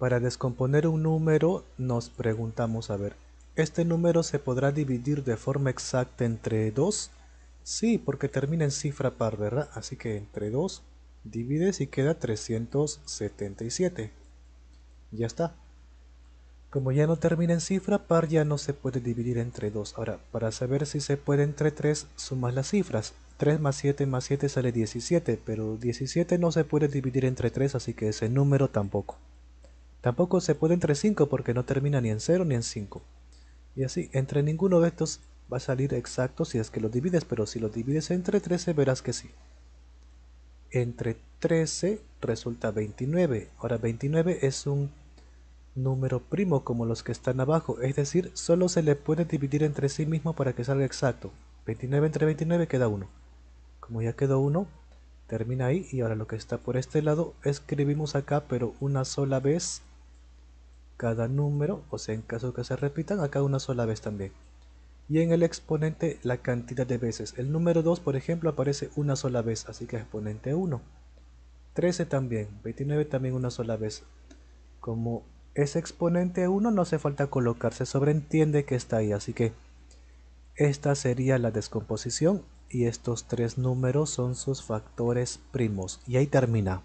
Para descomponer un número nos preguntamos, a ver, ¿este número se podrá dividir de forma exacta entre 2? Sí, porque termina en cifra par, ¿verdad? Así que entre 2 divides y queda 377. Ya está. Como ya no termina en cifra par, ya no se puede dividir entre 2. Ahora, para saber si se puede entre 3, sumas las cifras. 3 más 7 más 7 sale 17, pero 17 no se puede dividir entre 3, así que ese número tampoco. Tampoco se puede entre 5 porque no termina ni en 0 ni en 5. Y así, entre ninguno de estos va a salir exacto si es que lo divides, pero si lo divides entre 13 verás que sí. Entre 13 resulta 29. Ahora 29 es un número primo como los que están abajo, es decir, solo se le puede dividir entre sí mismo para que salga exacto. 29 entre 29 queda 1. Como ya quedó 1, termina ahí y ahora lo que está por este lado escribimos acá pero una sola vez cada número, o sea en caso que se repitan acá una sola vez también. Y en el exponente la cantidad de veces. El número 2 por ejemplo aparece una sola vez, así que exponente 1. 13 también, 29 también una sola vez. Como es exponente 1 no hace falta colocarse se sobreentiende que está ahí, así que esta sería la descomposición y estos tres números son sus factores primos. Y ahí termina.